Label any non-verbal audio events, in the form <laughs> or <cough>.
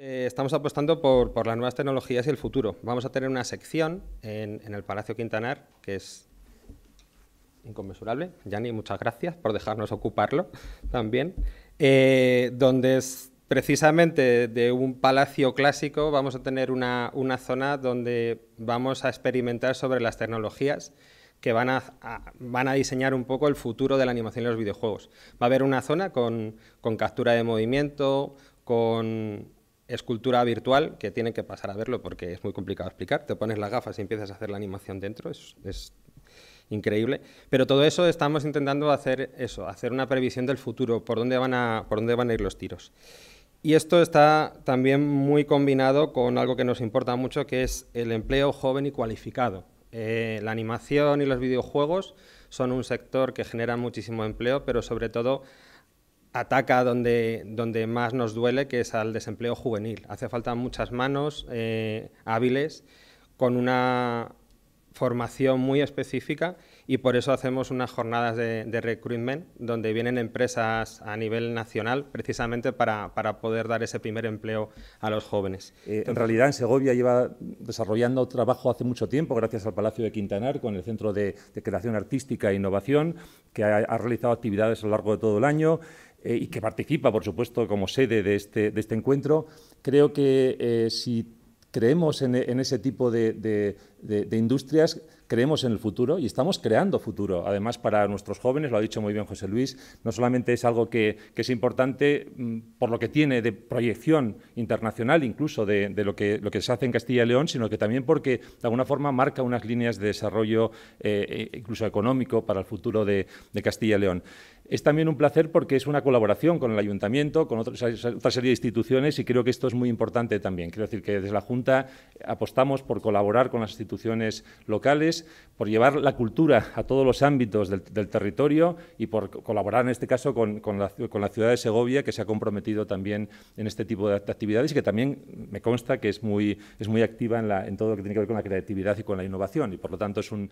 Eh, estamos apostando por, las nuevas tecnologías y el futuro. Vamos a tener una sección en, el Palacio Quintanar que es inconmensurable. Yanni, muchas gracias por dejarnos ocuparlo <laughs> también. Eh, donde es precisamente de un palacio clásico vamos a tener una, zona donde vamos a experimentar sobre las tecnologías que van a, diseñar un poco el futuro de la animación y los videojuegos. Va a haber una zona con captura de movimiento, con escultura virtual que tienen que pasar a verlo porque es muy complicado explicar. Te pones las gafas y empiezas a hacer la animación dentro, es, increíble. Pero todo eso estamos intentando hacer eso, hacer una previsión del futuro, por dónde van a, dónde van a ir los tiros. Y esto está también muy combinado con algo que nos importa mucho, que es el empleo joven y cualificado. Eh, la animación y los videojuegos son un sector que genera muchísimo empleo, pero sobre todo ataca donde, donde más nos duele, que es al desempleo juvenil. Hace falta muchas manos eh, hábiles con una formación muy específica y por eso hacemos unas jornadas de, recruitment donde vienen empresas a nivel nacional precisamente para, para poder dar ese primer empleo a los jóvenes. Eh, en realidad en Segovia lleva desarrollando trabajo hace mucho tiempo gracias al Palacio de Quintanar con el Centro de, Creación Artística e Innovación que ha realizado actividades a lo largo de todo el año. Eh, y que participa, por supuesto, como sede de este, de este encuentro, creo que eh, si creemos en, ese tipo de industrias, creemos en el futuro y estamos creando futuro. Además, para nuestros jóvenes, lo ha dicho muy bien José Luis, no solamente es algo que, es importante mm, por lo que tiene de proyección internacional, incluso de, lo, que, se hace en Castilla y León, sino que también porque de alguna forma marca unas líneas de desarrollo, eh, e incluso económico, para el futuro de, Castilla y León. Es también un placer porque es una colaboración con el ayuntamiento, con otra serie de instituciones y creo que esto es muy importante también. Quiero decir que desde la Junta apostamos por colaborar con las instituciones locales por llevar la cultura a todos los ámbitos del, territorio y por colaborar en este caso con, la, ciudad de Segovia, que se ha comprometido también en este tipo de actividades y que también me consta que es muy, es muy activa en, todo lo que tiene que ver con la creatividad y con la innovación. Y por lo tanto es un.